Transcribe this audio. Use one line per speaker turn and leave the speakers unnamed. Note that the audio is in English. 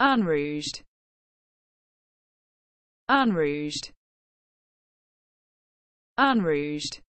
unrouged unrouged unrouged